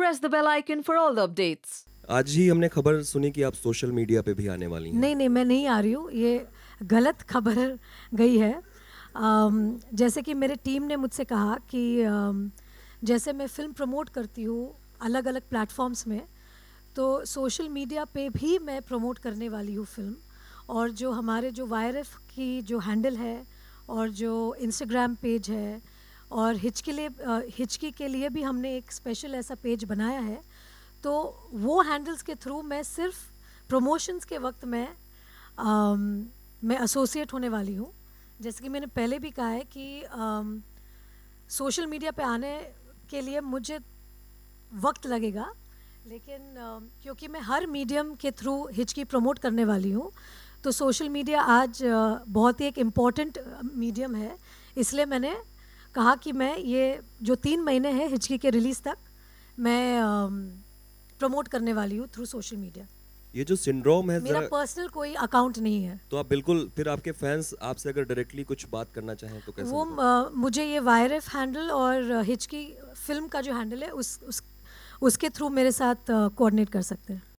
Press the bell icon for all the updates आज ही हमने खबर सुनी कि आप सोशल मीडिया पे भी आने वाली हैं। नहीं नहीं मैं नहीं आ रही हूँ ये गलत खबर गई है um, जैसे कि मेरे टीम ने मुझसे कहा कि um, जैसे मैं फिल्म प्रमोट करती हूँ अलग अलग प्लेटफॉर्म्स में तो सोशल मीडिया पे भी मैं प्रमोट करने वाली हूँ फिल्म और जो हमारे जो वायरफ की जो हैंडल है और जो इंस्टाग्राम पेज है और हिच के लिए हिचकी के लिए भी हमने एक स्पेशल ऐसा पेज बनाया है तो वो हैंडल्स के थ्रू मैं सिर्फ प्रमोशंस के वक्त मैं मैं एसोसिएट होने वाली हूँ जैसे कि मैंने पहले भी कहा है कि सोशल मीडिया पे आने के लिए मुझे वक्त लगेगा लेकिन आ, क्योंकि मैं हर मीडियम के थ्रू हिचकी प्रमोट करने वाली हूँ तो सोशल मीडिया आज बहुत ही एक इम्पॉर्टेंट मीडियम है इसलिए मैंने कहा कि मैं ये जो तीन महीने हैं हिचकी के रिलीज़ तक मैं प्रमोट करने वाली हूँ थ्रू सोशल मीडिया ये जो सिंड्रोम है मेरा पर्सनल कोई अकाउंट नहीं है तो आप बिल्कुल फिर आपके फैंस आपसे अगर डायरेक्टली कुछ बात करना चाहें तो कैसे वो आ, मुझे ये वायरफ हैंडल और हिचकी फिल्म का जो हैंडल है उस, उस उसके थ्रू मेरे साथ कोऑर्डिनेट कर सकते हैं